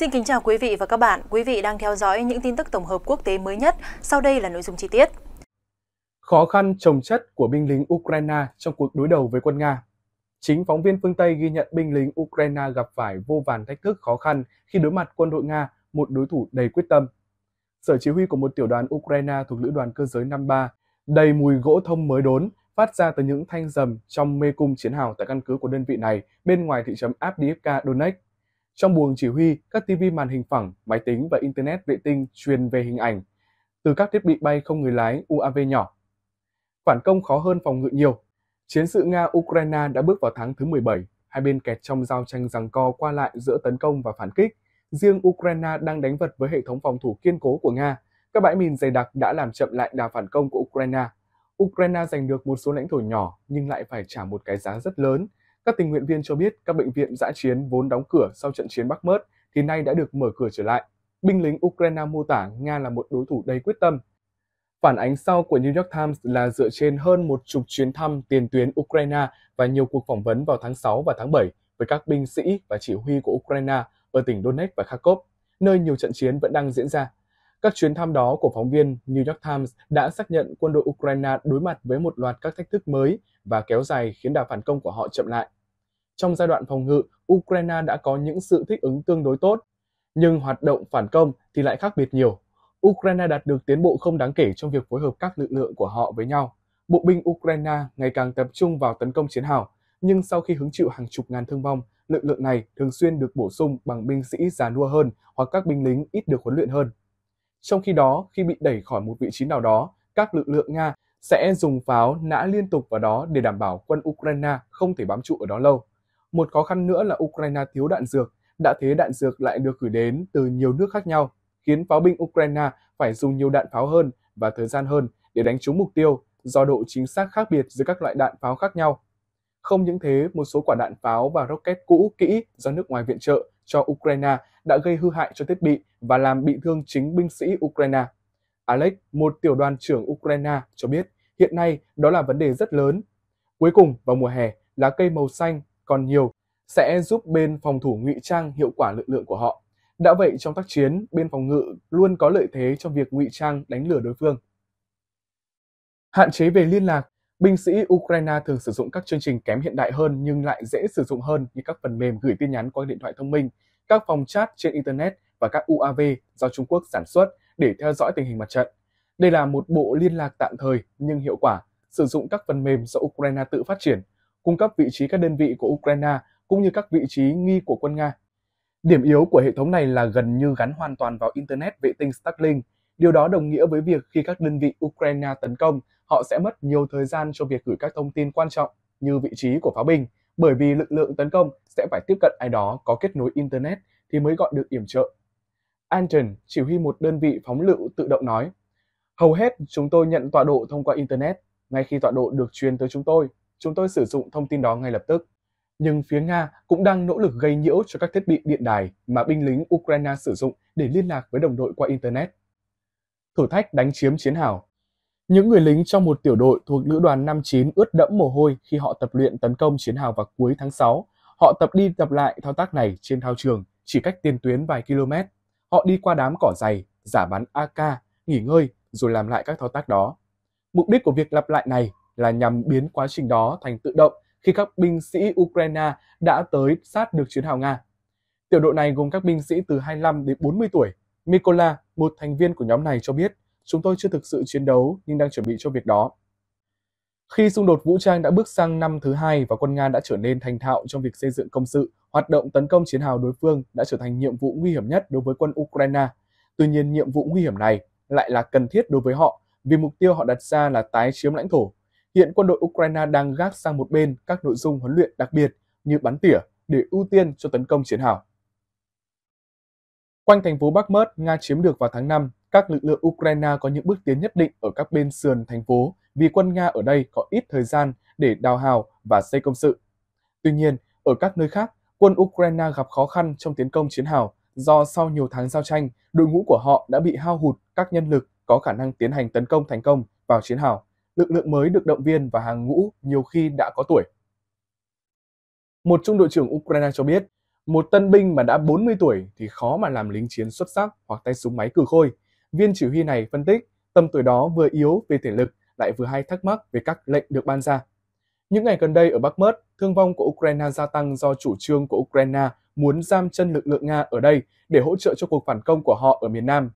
Xin kính chào quý vị và các bạn. Quý vị đang theo dõi những tin tức tổng hợp quốc tế mới nhất. Sau đây là nội dung chi tiết. Khó khăn trồng chất của binh lính Ukraine trong cuộc đối đầu với quân Nga. Chính phóng viên phương Tây ghi nhận binh lính Ukraine gặp phải vô vàn thách thức khó khăn khi đối mặt quân đội Nga, một đối thủ đầy quyết tâm. Sở chỉ huy của một tiểu đoàn Ukraine thuộc lữ đoàn cơ giới 53, đầy mùi gỗ thông mới đốn, phát ra từ những thanh rầm trong mê cung chiến hào tại căn cứ của đơn vị này bên ngoài thị trấn Abdiivka Donetsk. Trong buồng chỉ huy, các TV màn hình phẳng, máy tính và Internet vệ tinh truyền về hình ảnh từ các thiết bị bay không người lái UAV nhỏ. Phản công khó hơn phòng ngự nhiều. Chiến sự Nga-Ukraine đã bước vào tháng thứ 17, hai bên kẹt trong giao tranh rằng co qua lại giữa tấn công và phản kích. Riêng Ukraine đang đánh vật với hệ thống phòng thủ kiên cố của Nga. Các bãi mìn dày đặc đã làm chậm lại đà phản công của Ukraine. Ukraine giành được một số lãnh thổ nhỏ nhưng lại phải trả một cái giá rất lớn các tình nguyện viên cho biết các bệnh viện giã chiến vốn đóng cửa sau trận chiến Bắc Mớt thì nay đã được mở cửa trở lại. Binh lính Ukraine mô tả Nga là một đối thủ đầy quyết tâm. Phản ánh sau của New York Times là dựa trên hơn một chục chuyến thăm tiền tuyến Ukraine và nhiều cuộc phỏng vấn vào tháng 6 và tháng 7 với các binh sĩ và chỉ huy của Ukraine ở tỉnh Donetsk và Kharkov, nơi nhiều trận chiến vẫn đang diễn ra. Các chuyến thăm đó của phóng viên New York Times đã xác nhận quân đội Ukraine đối mặt với một loạt các thách thức mới và kéo dài khiến đà phản công của họ chậm lại trong giai đoạn phòng ngự, Ukraine đã có những sự thích ứng tương đối tốt, nhưng hoạt động phản công thì lại khác biệt nhiều. Ukraine đạt được tiến bộ không đáng kể trong việc phối hợp các lực lượng của họ với nhau. Bộ binh Ukraine ngày càng tập trung vào tấn công chiến hào, nhưng sau khi hứng chịu hàng chục ngàn thương vong, lực lượng này thường xuyên được bổ sung bằng binh sĩ già nua hơn hoặc các binh lính ít được huấn luyện hơn. Trong khi đó, khi bị đẩy khỏi một vị trí nào đó, các lực lượng Nga sẽ dùng pháo nã liên tục vào đó để đảm bảo quân Ukraine không thể bám trụ ở đó lâu. Một khó khăn nữa là Ukraine thiếu đạn dược, đã thế đạn dược lại được gửi đến từ nhiều nước khác nhau, khiến pháo binh Ukraine phải dùng nhiều đạn pháo hơn và thời gian hơn để đánh trúng mục tiêu do độ chính xác khác biệt giữa các loại đạn pháo khác nhau. Không những thế, một số quả đạn pháo và rocket cũ kỹ do nước ngoài viện trợ cho Ukraine đã gây hư hại cho thiết bị và làm bị thương chính binh sĩ Ukraine. Alex, một tiểu đoàn trưởng Ukraine, cho biết hiện nay đó là vấn đề rất lớn. Cuối cùng, vào mùa hè, lá cây màu xanh còn nhiều sẽ giúp bên phòng thủ ngụy trang hiệu quả lực lượng của họ. Đã vậy trong tác chiến, bên phòng ngự luôn có lợi thế trong việc ngụy trang đánh lừa đối phương. Hạn chế về liên lạc, binh sĩ Ukraine thường sử dụng các chương trình kém hiện đại hơn nhưng lại dễ sử dụng hơn như các phần mềm gửi tin nhắn qua điện thoại thông minh, các phòng chat trên Internet và các UAV do Trung Quốc sản xuất để theo dõi tình hình mặt trận. Đây là một bộ liên lạc tạm thời nhưng hiệu quả, sử dụng các phần mềm do Ukraine tự phát triển cung cấp vị trí các đơn vị của Ukraine cũng như các vị trí nghi của quân Nga. Điểm yếu của hệ thống này là gần như gắn hoàn toàn vào Internet vệ tinh Starlink. Điều đó đồng nghĩa với việc khi các đơn vị Ukraine tấn công, họ sẽ mất nhiều thời gian cho việc gửi các thông tin quan trọng như vị trí của pháo binh, bởi vì lực lượng tấn công sẽ phải tiếp cận ai đó có kết nối Internet thì mới gọi được yểm trợ. Anton, chỉ huy một đơn vị phóng lựu tự động nói, Hầu hết chúng tôi nhận tọa độ thông qua Internet ngay khi tọa độ được truyền tới chúng tôi chúng tôi sử dụng thông tin đó ngay lập tức. Nhưng phía Nga cũng đang nỗ lực gây nhiễu cho các thiết bị điện đài mà binh lính Ukraine sử dụng để liên lạc với đồng đội qua Internet. Thử thách đánh chiếm chiến hào Những người lính trong một tiểu đội thuộc Lữ đoàn 59 ướt đẫm mồ hôi khi họ tập luyện tấn công chiến hào vào cuối tháng 6. Họ tập đi tập lại thao tác này trên thao trường, chỉ cách tiền tuyến vài km. Họ đi qua đám cỏ dày, giả bắn AK, nghỉ ngơi, rồi làm lại các thao tác đó. Mục đích của việc lặp lại này là nhằm biến quá trình đó thành tự động khi các binh sĩ Ukraine đã tới sát được chiến hào Nga. Tiểu đội này gồm các binh sĩ từ 25 đến 40 tuổi. Mikola, một thành viên của nhóm này cho biết, chúng tôi chưa thực sự chiến đấu nhưng đang chuẩn bị cho việc đó. Khi xung đột vũ trang đã bước sang năm thứ hai và quân Nga đã trở nên thành thạo trong việc xây dựng công sự, hoạt động tấn công chiến hào đối phương đã trở thành nhiệm vụ nguy hiểm nhất đối với quân Ukraine. Tuy nhiên, nhiệm vụ nguy hiểm này lại là cần thiết đối với họ vì mục tiêu họ đặt ra là tái chiếm lãnh thổ Hiện quân đội Ukraine đang gác sang một bên các nội dung huấn luyện đặc biệt như bắn tỉa để ưu tiên cho tấn công chiến hào. Quanh thành phố Bakhmut, Nga chiếm được vào tháng 5, các lực lượng Ukraine có những bước tiến nhất định ở các bên sườn thành phố vì quân Nga ở đây có ít thời gian để đào hào và xây công sự. Tuy nhiên, ở các nơi khác, quân Ukraine gặp khó khăn trong tiến công chiến hào do sau nhiều tháng giao tranh, đội ngũ của họ đã bị hao hụt các nhân lực có khả năng tiến hành tấn công thành công vào chiến hào lực lượng mới được động viên và hàng ngũ nhiều khi đã có tuổi. Một trung đội trưởng Ukraine cho biết, một tân binh mà đã 40 tuổi thì khó mà làm lính chiến xuất sắc hoặc tay súng máy cử khôi. Viên chỉ huy này phân tích, tầm tuổi đó vừa yếu về thể lực, lại vừa hay thắc mắc về các lệnh được ban ra. Những ngày gần đây ở Bắc Mớt, thương vong của Ukraine gia tăng do chủ trương của Ukraine muốn giam chân lực lượng Nga ở đây để hỗ trợ cho cuộc phản công của họ ở miền Nam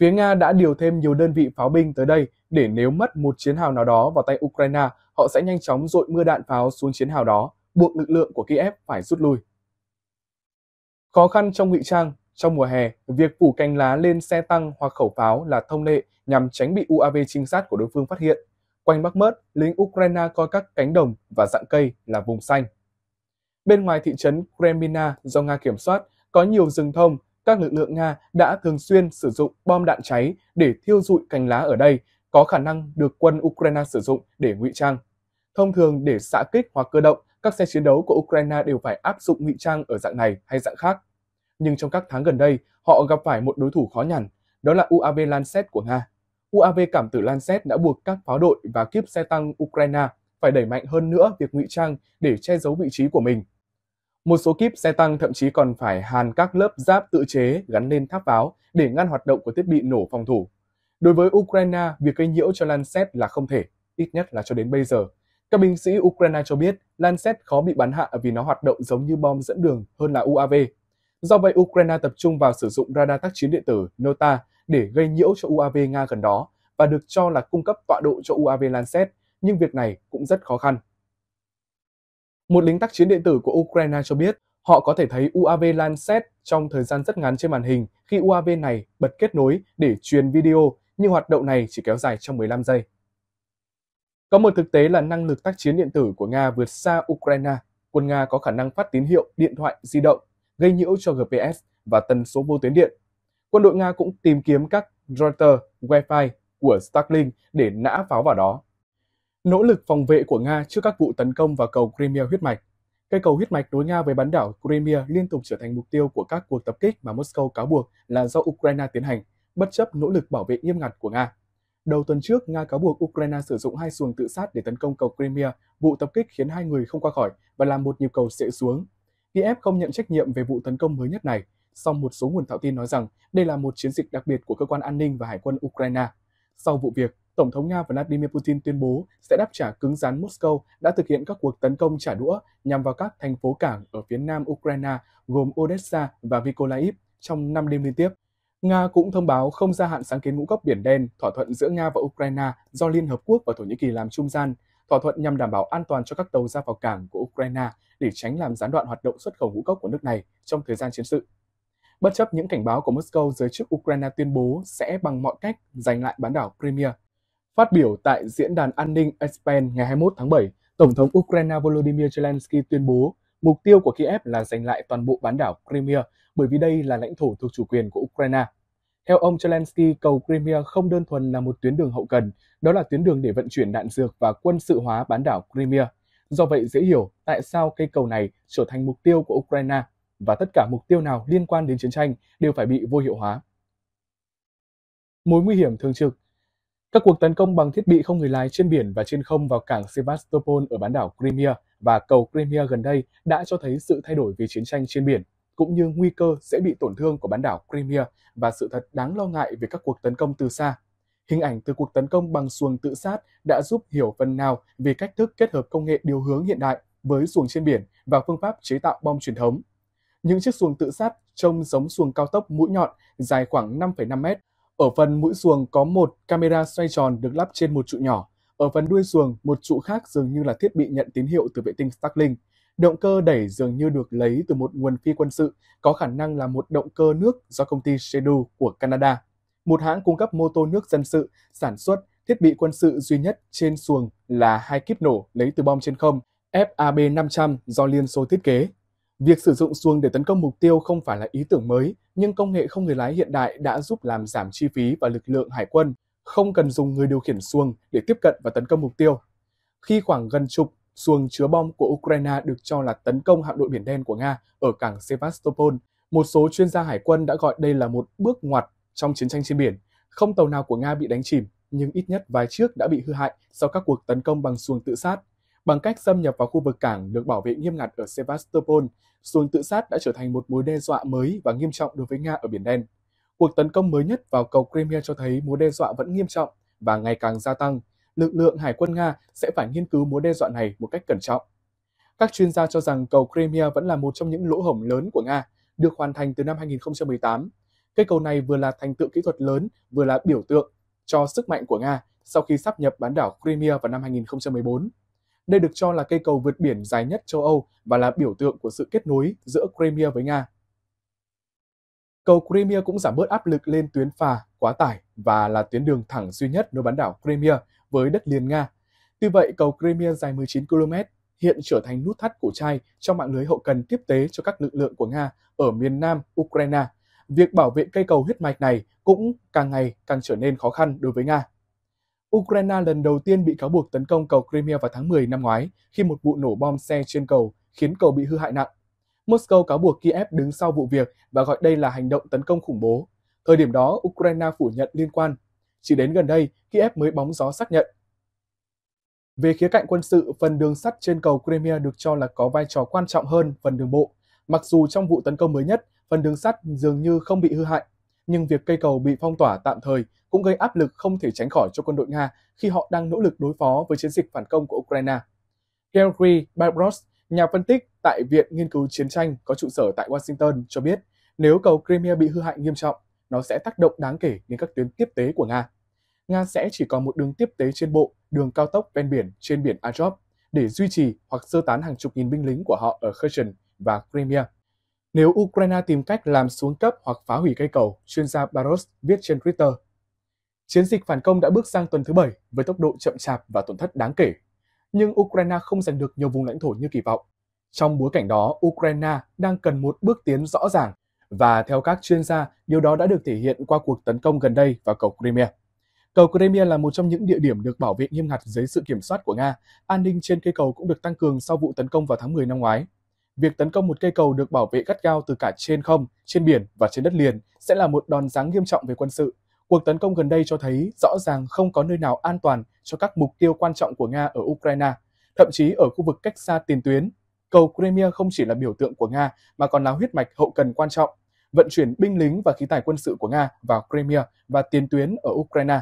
Phía Nga đã điều thêm nhiều đơn vị pháo binh tới đây để nếu mất một chiến hào nào đó vào tay Ukraine, họ sẽ nhanh chóng dội mưa đạn pháo xuống chiến hào đó, buộc lực lượng của Kiev phải rút lui. Khó khăn trong ngụy trang Trong mùa hè, việc phủ cành lá lên xe tăng hoặc khẩu pháo là thông lệ nhằm tránh bị UAV trinh sát của đối phương phát hiện. Quanh Bắc Mớt, lính Ukraine coi các cánh đồng và dạng cây là vùng xanh. Bên ngoài thị trấn Kremina do Nga kiểm soát, có nhiều rừng thông các lực lượng Nga đã thường xuyên sử dụng bom đạn cháy để thiêu dụi cành lá ở đây, có khả năng được quân Ukraine sử dụng để ngụy trang. Thông thường để xạ kích hoặc cơ động, các xe chiến đấu của Ukraine đều phải áp dụng ngụy trang ở dạng này hay dạng khác. Nhưng trong các tháng gần đây, họ gặp phải một đối thủ khó nhằn, đó là UAV Lancet của Nga. UAV cảm tử Lancet đã buộc các pháo đội và kiếp xe tăng Ukraine phải đẩy mạnh hơn nữa việc ngụy trang để che giấu vị trí của mình. Một số kíp xe tăng thậm chí còn phải hàn các lớp giáp tự chế gắn lên tháp pháo để ngăn hoạt động của thiết bị nổ phòng thủ. Đối với Ukraine, việc gây nhiễu cho Lancet là không thể, ít nhất là cho đến bây giờ. Các binh sĩ Ukraine cho biết Lancet khó bị bắn hạ vì nó hoạt động giống như bom dẫn đường hơn là UAV. Do vậy, Ukraine tập trung vào sử dụng radar tác chiến điện tử NOTA để gây nhiễu cho UAV Nga gần đó và được cho là cung cấp tọa độ cho UAV Lancet, nhưng việc này cũng rất khó khăn. Một lính tác chiến điện tử của Ukraine cho biết họ có thể thấy UAV Lancet trong thời gian rất ngắn trên màn hình khi UAV này bật kết nối để truyền video, nhưng hoạt động này chỉ kéo dài trong 15 giây. Có một thực tế là năng lực tác chiến điện tử của Nga vượt xa Ukraine. Quân Nga có khả năng phát tín hiệu điện thoại di động, gây nhiễu cho GPS và tần số vô tuyến điện. Quân đội Nga cũng tìm kiếm các router Wi-Fi của Starlink để nã pháo vào đó nỗ lực phòng vệ của Nga trước các vụ tấn công vào cầu Crimea huyết mạch. Cây cầu huyết mạch nối Nga với bán đảo Crimea liên tục trở thành mục tiêu của các cuộc tập kích mà Moscow cáo buộc là do Ukraine tiến hành, bất chấp nỗ lực bảo vệ nghiêm ngặt của Nga. Đầu tuần trước, Nga cáo buộc Ukraine sử dụng hai xuồng tự sát để tấn công cầu Crimea. Vụ tập kích khiến hai người không qua khỏi và làm một nhịp cầu sệ xuống. Kiev không nhận trách nhiệm về vụ tấn công mới nhất này, song một số nguồn thạo tin nói rằng đây là một chiến dịch đặc biệt của cơ quan an ninh và hải quân Ukraine. Sau vụ việc, Tổng thống Nga Vladimir Putin tuyên bố sẽ đáp trả cứng rắn Moscow đã thực hiện các cuộc tấn công trả đũa nhằm vào các thành phố cảng ở phía nam Ukraine gồm Odessa và Mykolaiv trong 5 đêm liên tiếp. Nga cũng thông báo không gia hạn sáng kiến ngũ cốc biển đen, thỏa thuận giữa Nga và Ukraine do Liên Hợp Quốc và Thổ Nhĩ Kỳ làm trung gian, thỏa thuận nhằm đảm bảo an toàn cho các tàu ra vào cảng của Ukraine để tránh làm gián đoạn hoạt động xuất khẩu ngũ cốc của nước này trong thời gian chiến sự. Bất chấp những cảnh báo của Moscow, giới chức Ukraine tuyên bố sẽ bằng mọi cách giành lại bán đảo Crimea – Phát biểu tại Diễn đàn An ninh Aspen ngày 21 tháng 7, Tổng thống Ukraine Volodymyr Zelensky tuyên bố mục tiêu của Kiev là giành lại toàn bộ bán đảo Crimea bởi vì đây là lãnh thổ thuộc chủ quyền của Ukraine. Theo ông Zelensky, cầu Crimea không đơn thuần là một tuyến đường hậu cần, đó là tuyến đường để vận chuyển đạn dược và quân sự hóa bán đảo Crimea. Do vậy dễ hiểu tại sao cây cầu này trở thành mục tiêu của Ukraine và tất cả mục tiêu nào liên quan đến chiến tranh đều phải bị vô hiệu hóa. Mối nguy hiểm thường trực các cuộc tấn công bằng thiết bị không người lái trên biển và trên không vào cảng Sevastopol ở bán đảo Crimea và cầu Crimea gần đây đã cho thấy sự thay đổi về chiến tranh trên biển, cũng như nguy cơ sẽ bị tổn thương của bán đảo Crimea và sự thật đáng lo ngại về các cuộc tấn công từ xa. Hình ảnh từ cuộc tấn công bằng xuồng tự sát đã giúp hiểu phần nào về cách thức kết hợp công nghệ điều hướng hiện đại với xuồng trên biển và phương pháp chế tạo bom truyền thống. Những chiếc xuồng tự sát trông giống xuồng cao tốc mũi nhọn dài khoảng 5,5 mét ở phần mũi xuồng có một camera xoay tròn được lắp trên một trụ nhỏ. Ở phần đuôi xuồng, một trụ khác dường như là thiết bị nhận tín hiệu từ vệ tinh Starlink. Động cơ đẩy dường như được lấy từ một nguồn phi quân sự, có khả năng là một động cơ nước do công ty Shedu của Canada, một hãng cung cấp mô tô nước dân sự, sản xuất thiết bị quân sự duy nhất trên xuồng là hai kíp nổ lấy từ bom trên không FAB-500 do Liên Xô thiết kế. Việc sử dụng xuồng để tấn công mục tiêu không phải là ý tưởng mới, nhưng công nghệ không người lái hiện đại đã giúp làm giảm chi phí và lực lượng hải quân, không cần dùng người điều khiển xuồng để tiếp cận và tấn công mục tiêu. Khi khoảng gần chục xuồng chứa bom của Ukraine được cho là tấn công hạm đội Biển Đen của Nga ở cảng Sevastopol, một số chuyên gia hải quân đã gọi đây là một bước ngoặt trong chiến tranh trên biển. Không tàu nào của Nga bị đánh chìm, nhưng ít nhất vài chiếc đã bị hư hại sau các cuộc tấn công bằng xuồng tự sát bằng cách xâm nhập vào khu vực cảng được bảo vệ nghiêm ngặt ở Sevastopol, xuồng tự sát đã trở thành một mối đe dọa mới và nghiêm trọng đối với Nga ở Biển Đen. Cuộc tấn công mới nhất vào cầu Crimea cho thấy mối đe dọa vẫn nghiêm trọng và ngày càng gia tăng. Lực lượng Hải quân Nga sẽ phải nghiên cứu mối đe dọa này một cách cẩn trọng. Các chuyên gia cho rằng cầu Crimea vẫn là một trong những lỗ hổng lớn của Nga, được hoàn thành từ năm 2018. Cây cầu này vừa là thành tựu kỹ thuật lớn, vừa là biểu tượng cho sức mạnh của Nga sau khi sắp nhập bán đảo Crimea vào năm 2014. Đây được cho là cây cầu vượt biển dài nhất châu Âu và là biểu tượng của sự kết nối giữa Crimea với Nga. Cầu Crimea cũng giảm bớt áp lực lên tuyến phà, quá tải và là tuyến đường thẳng duy nhất nối bán đảo Crimea với đất liền Nga. Tuy vậy, cầu Crimea dài 19 km hiện trở thành nút thắt cổ chai trong mạng lưới hậu cần tiếp tế cho các lực lượng của Nga ở miền nam Ukraine. Việc bảo vệ cây cầu huyết mạch này cũng càng ngày càng trở nên khó khăn đối với Nga. Ukraine lần đầu tiên bị cáo buộc tấn công cầu Crimea vào tháng 10 năm ngoái khi một vụ nổ bom xe trên cầu khiến cầu bị hư hại nặng. Moscow cáo buộc Kiev đứng sau vụ việc và gọi đây là hành động tấn công khủng bố. Thời điểm đó, Ukraine phủ nhận liên quan. Chỉ đến gần đây, Kiev mới bóng gió xác nhận. Về khía cạnh quân sự, phần đường sắt trên cầu Crimea được cho là có vai trò quan trọng hơn phần đường bộ. Mặc dù trong vụ tấn công mới nhất, phần đường sắt dường như không bị hư hại, nhưng việc cây cầu bị phong tỏa tạm thời cũng gây áp lực không thể tránh khỏi cho quân đội Nga khi họ đang nỗ lực đối phó với chiến dịch phản công của Ukraine. Gregory Babros, nhà phân tích tại Viện Nghiên cứu Chiến tranh có trụ sở tại Washington, cho biết nếu cầu Crimea bị hư hại nghiêm trọng, nó sẽ tác động đáng kể đến các tuyến tiếp tế của Nga. Nga sẽ chỉ còn một đường tiếp tế trên bộ, đường cao tốc ven biển trên biển Azov để duy trì hoặc sơ tán hàng chục nghìn binh lính của họ ở Kherson và Crimea nếu Ukraine tìm cách làm xuống cấp hoặc phá hủy cây cầu, chuyên gia Barros viết trên Twitter. Chiến dịch phản công đã bước sang tuần thứ bảy với tốc độ chậm chạp và tổn thất đáng kể, nhưng Ukraine không giành được nhiều vùng lãnh thổ như kỳ vọng. Trong bối cảnh đó, Ukraine đang cần một bước tiến rõ ràng và theo các chuyên gia, điều đó đã được thể hiện qua cuộc tấn công gần đây vào cầu Crimea. Cầu Crimea là một trong những địa điểm được bảo vệ nghiêm ngặt dưới sự kiểm soát của Nga. An ninh trên cây cầu cũng được tăng cường sau vụ tấn công vào tháng 10 năm ngoái. Việc tấn công một cây cầu được bảo vệ gắt gao từ cả trên không, trên biển và trên đất liền sẽ là một đòn giáng nghiêm trọng về quân sự. Cuộc tấn công gần đây cho thấy rõ ràng không có nơi nào an toàn cho các mục tiêu quan trọng của Nga ở Ukraine, thậm chí ở khu vực cách xa tiền tuyến. Cầu Crimea không chỉ là biểu tượng của Nga mà còn là huyết mạch hậu cần quan trọng, vận chuyển binh lính và khí tài quân sự của Nga vào Crimea và tiền tuyến ở Ukraine.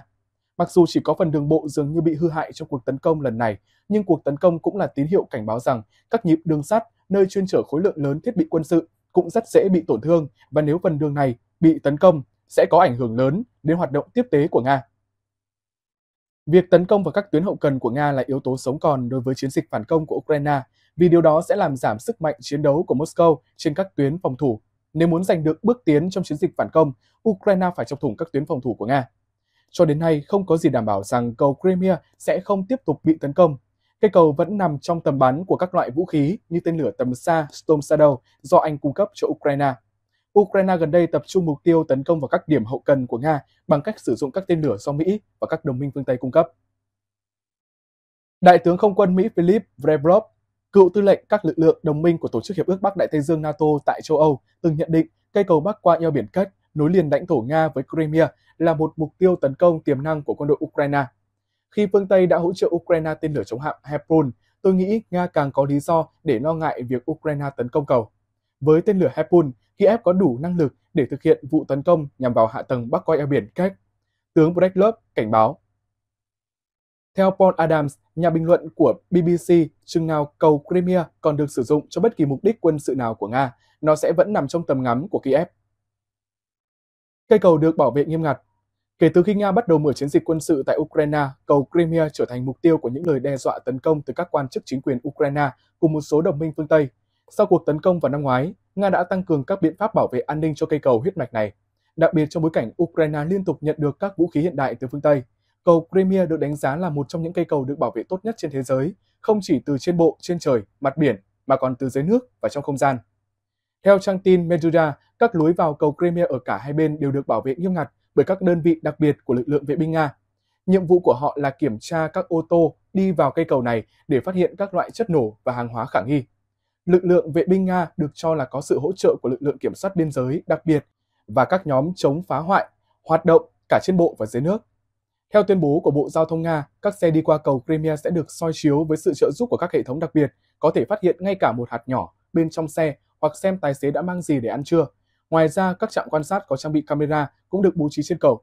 Mặc dù chỉ có phần đường bộ dường như bị hư hại trong cuộc tấn công lần này, nhưng cuộc tấn công cũng là tín hiệu cảnh báo rằng các nhịp đường sắt nơi chuyên chở khối lượng lớn thiết bị quân sự cũng rất dễ bị tổn thương và nếu phần đường này bị tấn công sẽ có ảnh hưởng lớn đến hoạt động tiếp tế của Nga. Việc tấn công vào các tuyến hậu cần của Nga là yếu tố sống còn đối với chiến dịch phản công của Ukraine, vì điều đó sẽ làm giảm sức mạnh chiến đấu của Moscow trên các tuyến phòng thủ. Nếu muốn giành được bước tiến trong chiến dịch phản công, Ukraine phải chọc thủng các tuyến phòng thủ của Nga. Cho đến nay, không có gì đảm bảo rằng cầu Crimea sẽ không tiếp tục bị tấn công Cây cầu vẫn nằm trong tầm bắn của các loại vũ khí như tên lửa tầm xa Storm Shadow do Anh cung cấp cho Ukraine. Ukraine gần đây tập trung mục tiêu tấn công vào các điểm hậu cần của Nga bằng cách sử dụng các tên lửa do Mỹ và các đồng minh phương Tây cung cấp. Đại tướng không quân Mỹ Philip Vrebrov, cựu tư lệnh các lực lượng đồng minh của Tổ chức Hiệp ước Bắc Đại Tây Dương NATO tại châu Âu, từng nhận định cây cầu bắc qua eo biển Cách nối liền lãnh thổ Nga với Crimea là một mục tiêu tấn công tiềm năng của quân đội Ukraine. Khi phương Tây đã hỗ trợ Ukraine tên lửa chống hạm Heprun, tôi nghĩ Nga càng có lý do để lo ngại việc Ukraine tấn công cầu. Với tên lửa Heprun, Kiev có đủ năng lực để thực hiện vụ tấn công nhằm vào hạ tầng Bắc coi eo biển cách. Tướng Breslov cảnh báo. Theo Paul Adams, nhà bình luận của BBC, chừng nào cầu Crimea còn được sử dụng cho bất kỳ mục đích quân sự nào của Nga, nó sẽ vẫn nằm trong tầm ngắm của Kiev. Cây cầu được bảo vệ nghiêm ngặt, Kể từ khi Nga bắt đầu mở chiến dịch quân sự tại Ukraine, cầu Crimea trở thành mục tiêu của những lời đe dọa tấn công từ các quan chức chính quyền Ukraine cùng một số đồng minh phương Tây. Sau cuộc tấn công vào năm ngoái, Nga đã tăng cường các biện pháp bảo vệ an ninh cho cây cầu huyết mạch này. Đặc biệt trong bối cảnh Ukraine liên tục nhận được các vũ khí hiện đại từ phương Tây, cầu Crimea được đánh giá là một trong những cây cầu được bảo vệ tốt nhất trên thế giới, không chỉ từ trên bộ, trên trời, mặt biển, mà còn từ dưới nước và trong không gian. Theo trang tin Meduda, các lối vào cầu Crimea ở cả hai bên đều được bảo vệ nghiêm ngặt bởi các đơn vị đặc biệt của lực lượng vệ binh Nga. Nhiệm vụ của họ là kiểm tra các ô tô đi vào cây cầu này để phát hiện các loại chất nổ và hàng hóa khả nghi. Lực lượng vệ binh Nga được cho là có sự hỗ trợ của lực lượng kiểm soát biên giới đặc biệt và các nhóm chống phá hoại hoạt động cả trên bộ và dưới nước. Theo tuyên bố của Bộ Giao thông Nga, các xe đi qua cầu Crimea sẽ được soi chiếu với sự trợ giúp của các hệ thống đặc biệt, có thể phát hiện ngay cả một hạt nhỏ bên trong xe hoặc xem tài xế đã mang gì để ăn trưa, Ngoài ra, các trạm quan sát có trang bị camera cũng được bố trí trên cầu.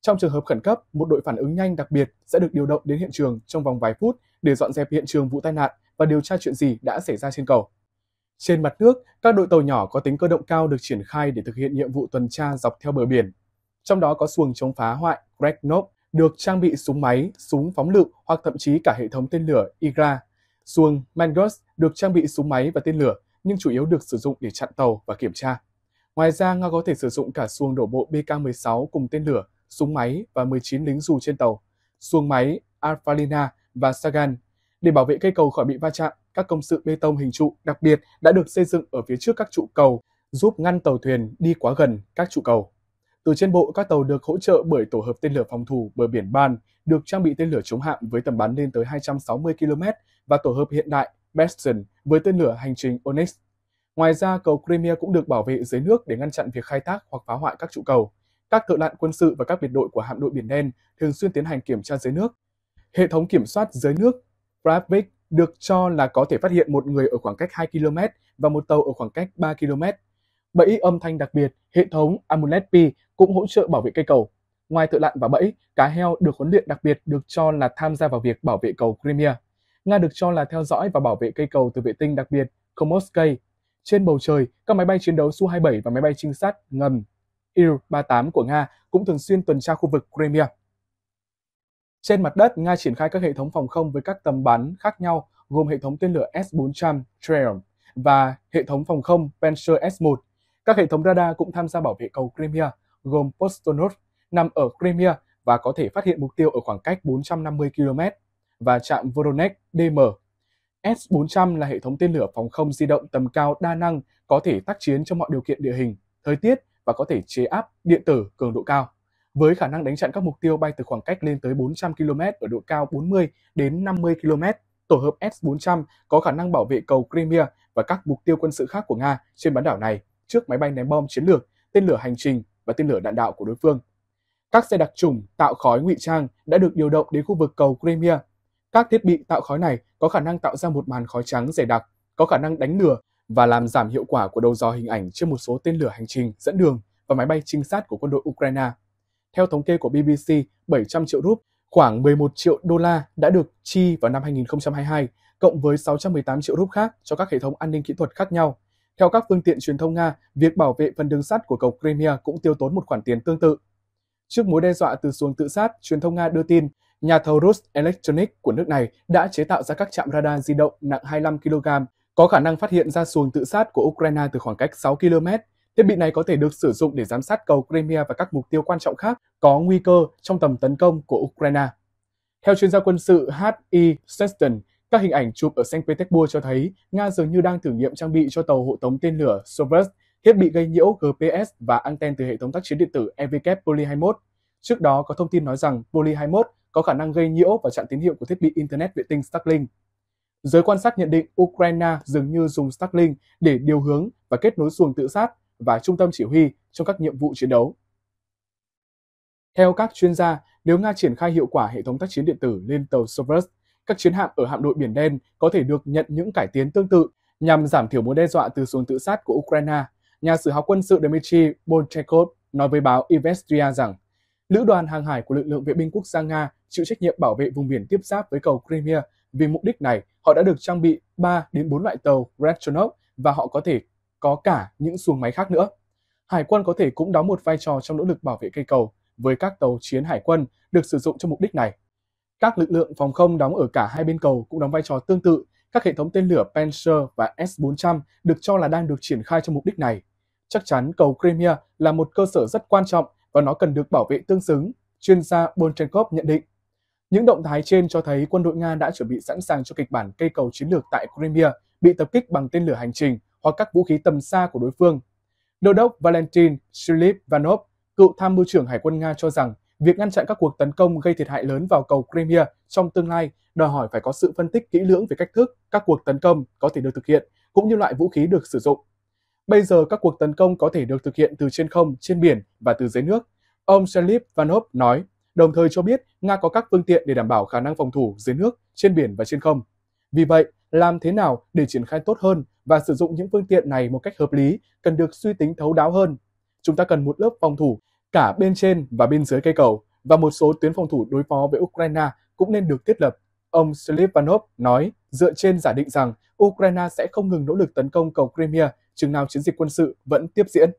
Trong trường hợp khẩn cấp, một đội phản ứng nhanh đặc biệt sẽ được điều động đến hiện trường trong vòng vài phút để dọn dẹp hiện trường vụ tai nạn và điều tra chuyện gì đã xảy ra trên cầu. Trên mặt nước, các đội tàu nhỏ có tính cơ động cao được triển khai để thực hiện nhiệm vụ tuần tra dọc theo bờ biển. Trong đó có xuồng chống phá hoại Greknop được trang bị súng máy, súng phóng lựu hoặc thậm chí cả hệ thống tên lửa Igra. Xuồng Mangus được trang bị súng máy và tên lửa nhưng chủ yếu được sử dụng để chặn tàu và kiểm tra. Ngoài ra, Nga có thể sử dụng cả xuồng đổ bộ BK-16 cùng tên lửa, súng máy và 19 lính dù trên tàu, xuồng máy Alfalina và Sagan để bảo vệ cây cầu khỏi bị va chạm. Các công sự bê tông hình trụ đặc biệt đã được xây dựng ở phía trước các trụ cầu, giúp ngăn tàu thuyền đi quá gần các trụ cầu. Từ trên bộ, các tàu được hỗ trợ bởi tổ hợp tên lửa phòng thủ bờ biển Ban, được trang bị tên lửa chống hạm với tầm bắn lên tới 260 km và tổ hợp hiện đại Beston với tên lửa hành trình Onyx Ngoài ra, cầu Crimea cũng được bảo vệ dưới nước để ngăn chặn việc khai thác hoặc phá hoại các trụ cầu. Các thợ lặn quân sự và các biệt đội của hạm đội Biển Đen thường xuyên tiến hành kiểm tra dưới nước. Hệ thống kiểm soát dưới nước Bravik được cho là có thể phát hiện một người ở khoảng cách 2 km và một tàu ở khoảng cách 3 km. Bẫy âm thanh đặc biệt, hệ thống Amulet P cũng hỗ trợ bảo vệ cây cầu. Ngoài thợ lặn và bẫy, cá heo được huấn luyện đặc biệt được cho là tham gia vào việc bảo vệ cầu Crimea. Nga được cho là theo dõi và bảo vệ cây cầu từ vệ tinh đặc biệt Komoskay trên bầu trời, các máy bay chiến đấu Su-27 và máy bay trinh sát ngầm Il-38 của Nga cũng thường xuyên tuần tra khu vực Crimea. Trên mặt đất, Nga triển khai các hệ thống phòng không với các tầm bắn khác nhau, gồm hệ thống tên lửa S-400 Triumph và hệ thống phòng không Panzer S-1. Các hệ thống radar cũng tham gia bảo vệ cầu Crimea, gồm Postonov nằm ở Crimea và có thể phát hiện mục tiêu ở khoảng cách 450 km và trạm Voronezh DM S-400 là hệ thống tên lửa phòng không di động tầm cao đa năng có thể tác chiến trong mọi điều kiện địa hình, thời tiết và có thể chế áp điện tử cường độ cao. Với khả năng đánh chặn các mục tiêu bay từ khoảng cách lên tới 400 km ở độ cao 40 đến 50 km, tổ hợp S-400 có khả năng bảo vệ cầu Crimea và các mục tiêu quân sự khác của Nga trên bán đảo này trước máy bay ném bom chiến lược, tên lửa hành trình và tên lửa đạn đạo của đối phương. Các xe đặc trùng tạo khói ngụy trang đã được điều động đến khu vực cầu Crimea các thiết bị tạo khói này có khả năng tạo ra một màn khói trắng dày đặc, có khả năng đánh lửa và làm giảm hiệu quả của đầu dò hình ảnh trên một số tên lửa hành trình dẫn đường và máy bay trinh sát của quân đội Ukraine. Theo thống kê của BBC, 700 triệu rúp, khoảng 11 triệu đô la đã được chi vào năm 2022, cộng với 618 triệu rúp khác cho các hệ thống an ninh kỹ thuật khác nhau. Theo các phương tiện truyền thông Nga, việc bảo vệ phần đường sắt của cầu Crimea cũng tiêu tốn một khoản tiền tương tự. Trước mối đe dọa từ xuồng tự sát, truyền thông Nga đưa tin nhà thầu Rus Electronic của nước này đã chế tạo ra các trạm radar di động nặng 25 kg, có khả năng phát hiện ra xuồng tự sát của Ukraine từ khoảng cách 6 km. Thiết bị này có thể được sử dụng để giám sát cầu Crimea và các mục tiêu quan trọng khác có nguy cơ trong tầm tấn công của Ukraine. Theo chuyên gia quân sự h E. Sexton, các hình ảnh chụp ở Saint Petersburg cho thấy Nga dường như đang thử nghiệm trang bị cho tàu hộ tống tên lửa Soviet thiết bị gây nhiễu GPS và anten từ hệ thống tác chiến điện tử EVK Poly 21. Trước đó có thông tin nói rằng Poly 21 có khả năng gây nhiễu và chặn tín hiệu của thiết bị Internet vệ tinh Starlink. Giới quan sát nhận định Ukraine dường như dùng Starlink để điều hướng và kết nối xuồng tự sát và trung tâm chỉ huy trong các nhiệm vụ chiến đấu. Theo các chuyên gia, nếu Nga triển khai hiệu quả hệ thống tác chiến điện tử lên tàu Sovereign, các chiến hạm ở hạm đội Biển Đen có thể được nhận những cải tiến tương tự nhằm giảm thiểu mối đe dọa từ xuồng tự sát của Ukraine. Nhà sử học quân sự Dmitry Bolchakov nói với báo Investia rằng Lữ đoàn hàng hải của lực lượng vệ binh quốc gia Nga chịu trách nhiệm bảo vệ vùng biển tiếp giáp với cầu Crimea. Vì mục đích này, họ đã được trang bị 3 đến 4 loại tàu Rechnov và họ có thể có cả những xuồng máy khác nữa. Hải quân có thể cũng đóng một vai trò trong nỗ lực bảo vệ cây cầu với các tàu chiến hải quân được sử dụng cho mục đích này. Các lực lượng phòng không đóng ở cả hai bên cầu cũng đóng vai trò tương tự. Các hệ thống tên lửa Panzer và S-400 được cho là đang được triển khai cho mục đích này. Chắc chắn cầu Crimea là một cơ sở rất quan trọng và nó cần được bảo vệ tương xứng, chuyên gia Bolchenkov nhận định. Những động thái trên cho thấy quân đội Nga đã chuẩn bị sẵn sàng cho kịch bản cây cầu chiến lược tại Crimea bị tập kích bằng tên lửa hành trình hoặc các vũ khí tầm xa của đối phương. Đô đốc Valentin shilip cựu tham mưu trưởng Hải quân Nga cho rằng việc ngăn chặn các cuộc tấn công gây thiệt hại lớn vào cầu Crimea trong tương lai đòi hỏi phải có sự phân tích kỹ lưỡng về cách thức các cuộc tấn công có thể được thực hiện cũng như loại vũ khí được sử dụng. Bây giờ các cuộc tấn công có thể được thực hiện từ trên không, trên biển và từ dưới nước. Ông Shalip Vanov nói, đồng thời cho biết Nga có các phương tiện để đảm bảo khả năng phòng thủ dưới nước, trên biển và trên không. Vì vậy, làm thế nào để triển khai tốt hơn và sử dụng những phương tiện này một cách hợp lý cần được suy tính thấu đáo hơn. Chúng ta cần một lớp phòng thủ cả bên trên và bên dưới cây cầu và một số tuyến phòng thủ đối phó với Ukraine cũng nên được thiết lập. Ông Slivanov nói dựa trên giả định rằng Ukraine sẽ không ngừng nỗ lực tấn công cầu Crimea chừng nào chiến dịch quân sự vẫn tiếp diễn